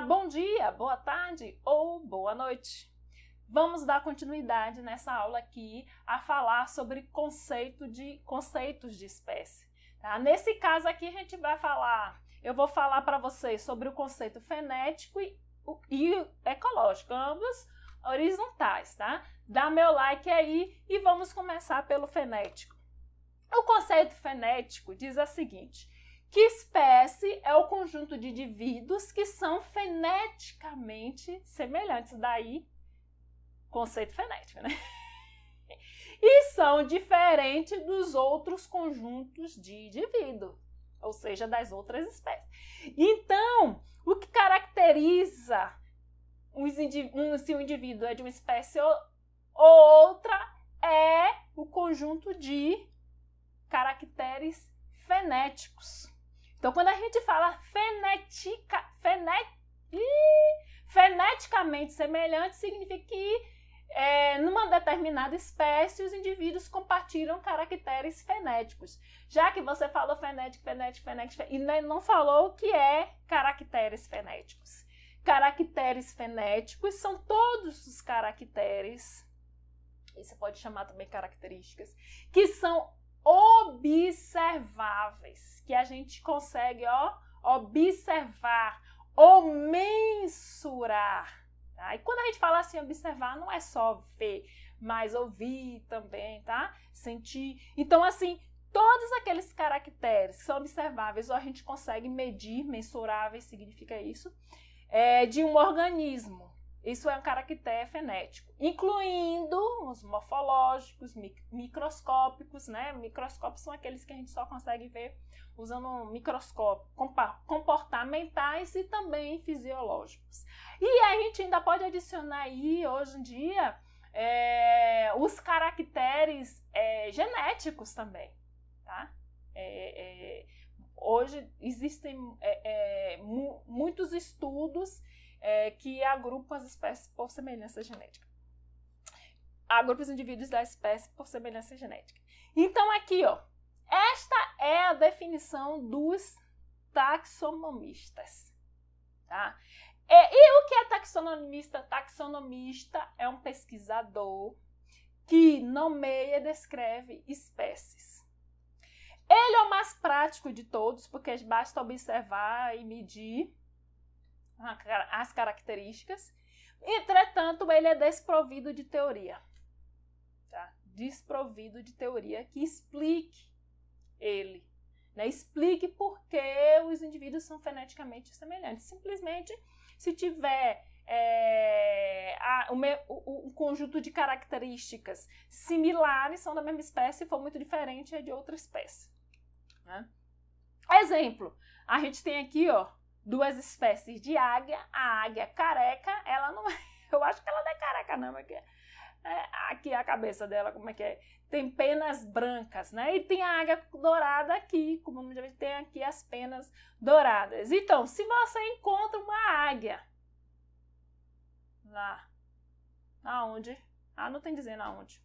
bom dia, boa tarde ou boa noite. Vamos dar continuidade nessa aula aqui a falar sobre conceito de conceitos de espécie. Tá? Nesse caso aqui a gente vai falar, eu vou falar para vocês sobre o conceito fenético e, e ecológico, ambos horizontais, tá? Dá meu like aí e vamos começar pelo fenético. O conceito fenético diz a seguinte: que espécie é o conjunto de indivíduos que são feneticamente semelhantes? Daí, conceito fenético, né? E são diferentes dos outros conjuntos de indivíduos, ou seja, das outras espécies. Então, o que caracteriza um, se um indivíduo é de uma espécie ou outra é o conjunto de caracteres fenéticos. Então, quando a gente fala fenética, fenet, feneticamente semelhante, significa que é, numa determinada espécie os indivíduos compartilham caracteres fenéticos. Já que você falou fenético, fenético, fenético, e né, não falou o que é caracteres fenéticos. Caracteres fenéticos são todos os caracteres, e você pode chamar também características, que são observáveis, que a gente consegue ó, observar ou mensurar. Tá? E quando a gente fala assim, observar, não é só ver, mas ouvir também, tá? Sentir. Então, assim, todos aqueles caracteres que são observáveis ou a gente consegue medir, mensuráveis, significa isso, é, de um organismo. Isso é um caractere é fenético, incluindo os morfológicos, mic microscópicos, né? Microscópicos são aqueles que a gente só consegue ver usando um microscópio, comportamentais e também fisiológicos. E a gente ainda pode adicionar aí, hoje em dia, é, os caracteres é, genéticos também, tá? É, é hoje existem é, muitos estudos é, que agrupa as espécies por semelhança genética. Agrupa os indivíduos da espécie por semelhança genética. Então, aqui, ó, esta é a definição dos taxonomistas. Tá? E, é, e o que é taxonomista? Taxonomista é um pesquisador que nomeia e descreve espécies. Ele é o mais prático de todos, porque basta observar e medir as características. Entretanto, ele é desprovido de teoria. Tá? Desprovido de teoria que explique ele. Né? Explique por que os indivíduos são geneticamente semelhantes. Simplesmente, se tiver é, a, o, me, o, o, conjunto de características similares, são da mesma espécie, se for muito diferente, é de outra espécie. Né? Exemplo, a gente tem aqui, ó, duas espécies de águia. A águia careca, ela não é. Eu acho que ela não é careca, não, mas é, é, aqui a cabeça dela, como é que é? Tem penas brancas, né? E tem a águia dourada aqui, como tem aqui as penas douradas. Então, se você encontra uma águia lá, aonde? Ah, não tem dizendo aonde.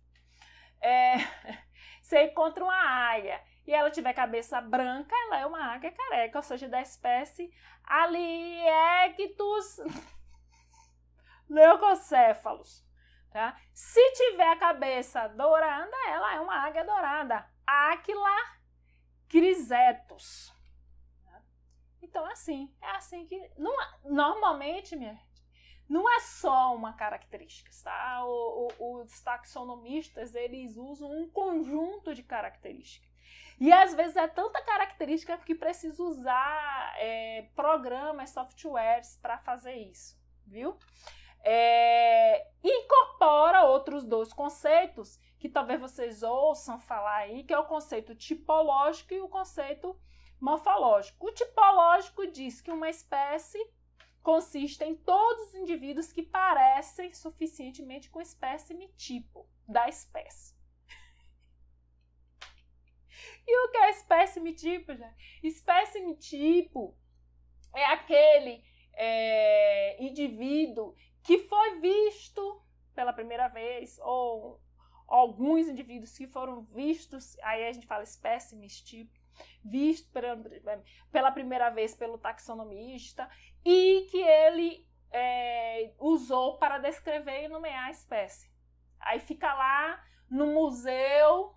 É, você encontra uma águia e ela tiver cabeça branca, ela é uma águia careca, ou seja, da espécie Aliectus leucocéfalos. Tá? Se tiver a cabeça dourada, ela é uma águia dourada, Aquila crisetus. Então, é assim, é assim que. normalmente, minha não é só uma característica, tá? O, o, os taxonomistas, eles usam um conjunto de características. E às vezes é tanta característica que precisa usar é, programas, softwares para fazer isso, viu? É, incorpora outros dois conceitos que talvez vocês ouçam falar aí, que é o conceito tipológico e o conceito morfológico. O tipológico diz que uma espécie consiste em todos os indivíduos que parecem suficientemente com o espécime tipo da espécie. E o que é espécime tipo, já? Espécime tipo é aquele é, indivíduo que foi visto pela primeira vez, ou alguns indivíduos que foram vistos, aí a gente fala espécimes tipo, visto pela, pela primeira vez pelo taxonomista, e que ele é, usou para descrever e nomear a espécie. Aí fica lá no museu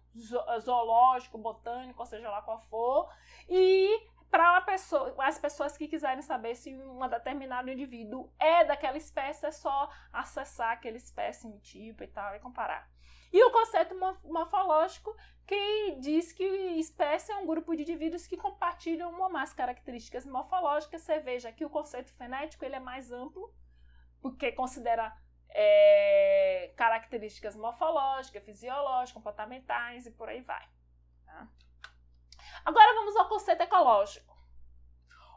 zoológico, botânico, ou seja lá qual for, e para pessoa, as pessoas que quiserem saber se um determinado indivíduo é daquela espécie, é só acessar aquele espécime, tipo e tal, e comparar. E o conceito morfológico, que diz que espécie é um grupo de indivíduos que compartilham uma ou mais características morfológicas. Você veja que o conceito fenético ele é mais amplo, porque considera é, características morfológicas, fisiológicas, comportamentais e por aí vai. Tá? Agora vamos ao conceito ecológico.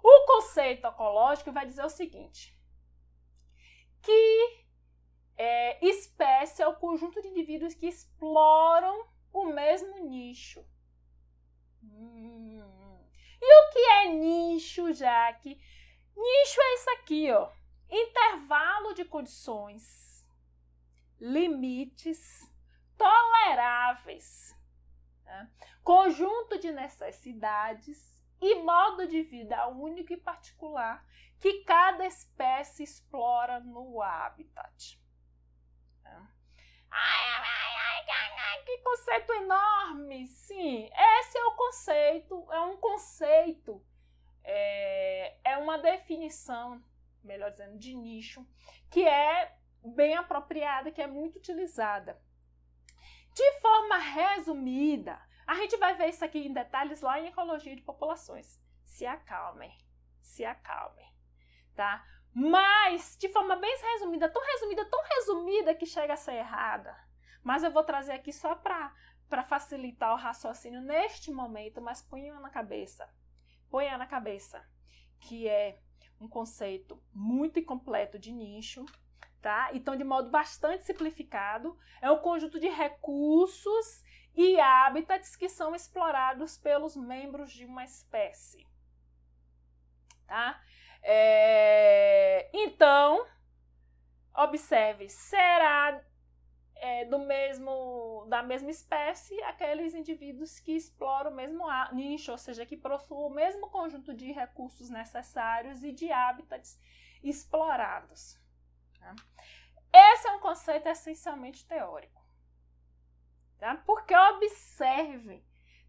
O conceito ecológico vai dizer o seguinte: que é, espécie é o conjunto de indivíduos que exploram o mesmo nicho. Hum. E o que é nicho, Jack? Nicho é isso aqui, ó intervalo de condições, limites toleráveis, né? conjunto de necessidades e modo de vida único e particular que cada espécie explora no habitat. Né? Ai, ai, ai, que conceito enorme! Sim, esse é o conceito, é um conceito, é, é uma definição melhor dizendo, de nicho, que é bem apropriada, que é muito utilizada. De forma resumida, a gente vai ver isso aqui em detalhes lá em Ecologia de Populações. Se acalmem, se acalmem, tá? Mas, de forma bem resumida, tão resumida, tão resumida que chega a ser errada. Mas eu vou trazer aqui só para facilitar o raciocínio neste momento, mas ponha na cabeça. Ponha na cabeça que é um conceito muito incompleto de nicho, tá? Então, de modo bastante simplificado, é o um conjunto de recursos e hábitats que são explorados pelos membros de uma espécie, tá? É... Então, observe, será é, do mesmo da mesma espécie aqueles indivíduos que exploram o mesmo nicho, ou seja, que possuem o mesmo conjunto de recursos necessários e de hábitats explorados. Tá? Esse é um conceito essencialmente teórico, tá? porque observe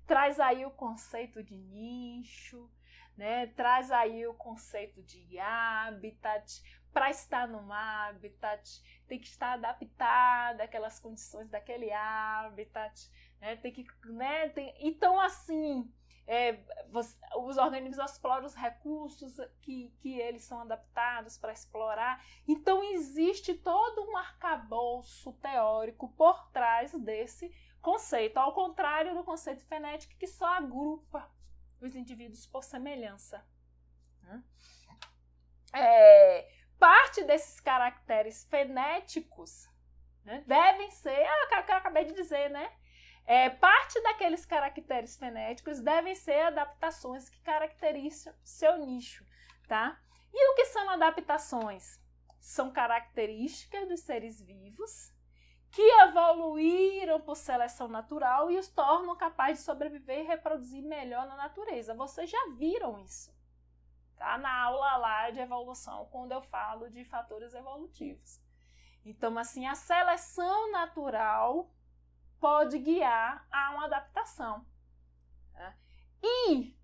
traz aí o conceito de nicho, né? traz aí o conceito de habitat, para estar num habitat, tem que estar adaptada àquelas condições daquele habitat, né? Tem que, né? Tem... Então, assim, é, você, os organismos exploram os recursos que, que eles são adaptados para explorar. Então, existe todo um arcabouço teórico por trás desse conceito, ao contrário do conceito fenético que só agrupa os indivíduos por semelhança. Né? É, parte desses caracteres fenéticos né, devem ser, é o que eu acabei de dizer, né? É, parte daqueles caracteres fenéticos devem ser adaptações que caracterizam seu nicho, tá? E o que são adaptações? São características dos seres vivos que evoluíram por seleção natural e os tornam capazes de sobreviver e reproduzir melhor na natureza. Vocês já viram isso? tá? Na aula lá de evolução, quando eu falo de fatores evolutivos. Então, assim, a seleção natural pode guiar a uma adaptação. Tá? E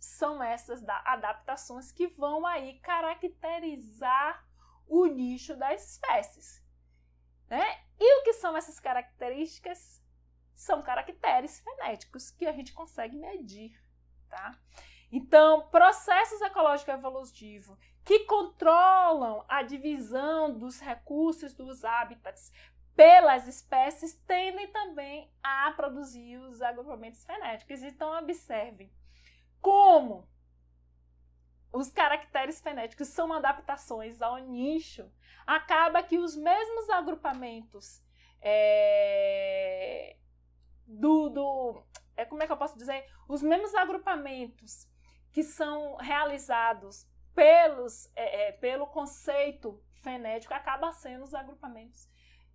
são essas adaptações que vão aí caracterizar o nicho das espécies. Né? E o que são essas características? São caracteres fenéticos que a gente consegue medir tá? Então, processos ecológico evolutivos que controlam a divisão dos recursos dos hábitats pelas espécies tendem também a produzir os agrupamentos fenéticos. Então, observem como os caracteres fenéticos são adaptações ao nicho, acaba que os mesmos agrupamentos é, do, do é, como é que eu posso dizer? Os mesmos agrupamentos que são realizados pelos, é, é, pelo conceito fenético acaba sendo os agrupamentos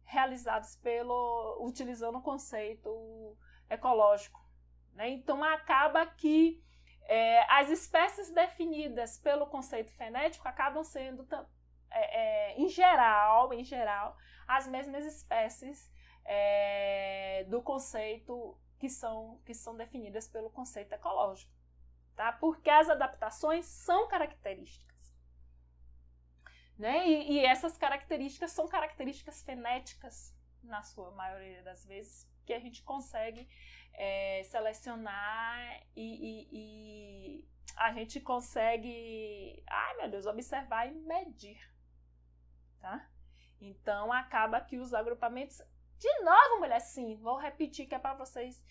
realizados pelo utilizando o conceito ecológico. Né? Então acaba que é, as espécies definidas pelo conceito fenético acabam sendo é, é, em geral, em geral, as mesmas espécies é, do conceito que são, que são definidas pelo conceito ecológico, tá? Porque as adaptações são características, né? E, e essas características são características fenéticas na sua maioria das vezes que a gente consegue é, selecionar e, e, e a gente consegue, ai meu Deus, observar e medir, tá? Então acaba que os agrupamentos de novo, mulher, sim. Vou repetir que é para vocês.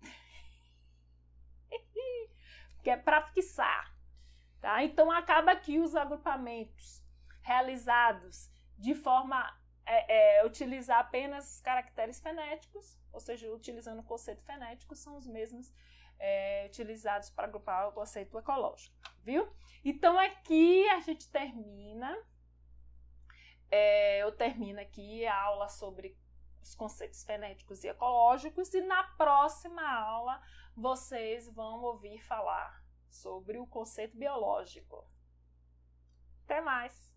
que é para fixar. Tá? Então, acaba que os agrupamentos realizados de forma é, é, utilizar apenas caracteres fenéticos, ou seja, utilizando o conceito fenético, são os mesmos é, utilizados para agrupar o conceito ecológico, viu? Então aqui a gente termina, é, eu termino aqui a aula sobre os conceitos fenéticos e ecológicos, e na próxima aula vocês vão ouvir falar sobre o conceito biológico. Até mais!